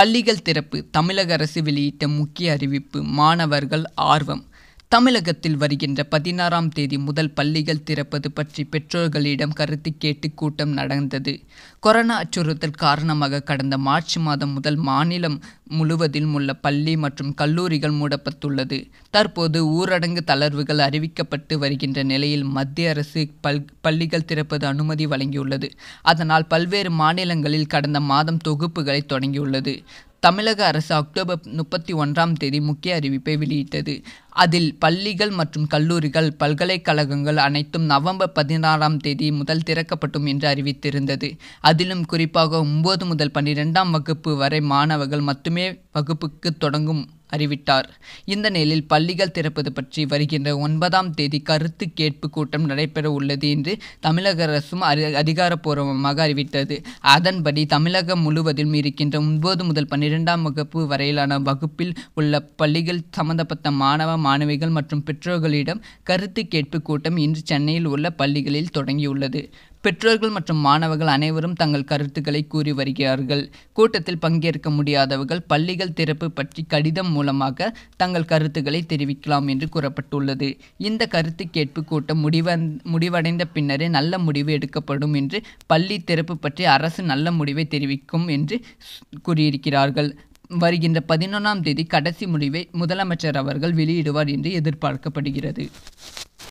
பள்ளிகள் திறப்பு தமிழக அரசு வெளியிட்ட முக்கிய அறிவிப்பு மாணவர்கள் ஆர்வம் தமிழகத்தில் வருகின்ற பதினாறாம் தேதி முதல் பள்ளிகள் திறப்பது பற்றி பெற்றோர்களிடம் கருத்து கேட்டு கூட்டம் நடந்தது கொரோனா அச்சுறுத்தல் காரணமாக கடந்த மார்ச் மாதம் முதல் மாநிலம் முழுவதிலும் உள்ள பள்ளி மற்றும் கல்லூரிகள் மூடப்பட்டுள்ளது தற்போது ஊரடங்கு தளர்வுகள் அறிவிக்கப்பட்டு வருகின்ற நிலையில் மத்திய அரசு பல் பள்ளிகள் திறப்பது அனுமதி வழங்கியுள்ளது அதனால் பல்வேறு மாநிலங்களில் கடந்த மாதம் தொகுப்புகளை தொடங்கியுள்ளது தமிழக அரசு அக்டோபர் முப்பத்தி ஒன்றாம் தேதி முக்கிய அறிவிப்பை வெளியிட்டது அதில் பள்ளிகள் மற்றும் கல்லூரிகள் பல்கலைக்கழகங்கள் அனைத்தும் நவம்பர் பதினாறாம் தேதி முதல் திறக்கப்பட்டும் என்று அறிவித்திருந்தது அதிலும் குறிப்பாக ஒம்பது முதல் பன்னிரெண்டாம் வகுப்பு வரை மாணவர்கள் மட்டுமே வகுப்புக்கு தொடங்கும் அறிவித்தார் இந்த நிலையில் பள்ளிகள் திறப்பது பற்றி வருகின்ற ஒன்பதாம் தேதி கருத்து கேட்பு கூட்டம் நடைபெற உள்ளது என்று தமிழக அரசும் அதிகாரப்பூர்வமாக அறிவித்தது அதன்படி தமிழகம் முழுவதிலும் இருக்கின்ற ஒன்பது முதல் பன்னிரெண்டாம் வகுப்பு வரையிலான வகுப்பில் உள்ள பள்ளிகள் சம்பந்தப்பட்ட மாணவ மாணவிகள் மற்றும் பெற்றோர்களிடம் கருத்து கேட்பு கூட்டம் இன்று சென்னையில் உள்ள பள்ளிகளில் தொடங்கியுள்ளது பெற்றோர்கள் மற்றும் மாணவர்கள் அனைவரும் தங்கள் கருத்துக்களை கூறி வருகிறார்கள் கூட்டத்தில் பங்கேற்க முடியாதவர்கள் பள்ளிகள் திறப்பு பற்றி கடிதம் மூலமாக தங்கள் கருத்துக்களை தெரிவிக்கலாம் என்று கூறப்பட்டுள்ளது இந்த கருத்து கேட்பு கூட்டம் முடிவந் முடிவடைந்த பின்னரே நல்ல முடிவு எடுக்கப்படும் என்று பள்ளி திறப்பு பற்றி அரசு நல்ல முடிவை தெரிவிக்கும் என்று கூறியிருக்கிறார்கள் வருகின்ற பதினொன்றாம் தேதி கடைசி முடிவை முதலமைச்சர் அவர்கள் வெளியிடுவார் என்று எதிர்பார்க்கப்படுகிறது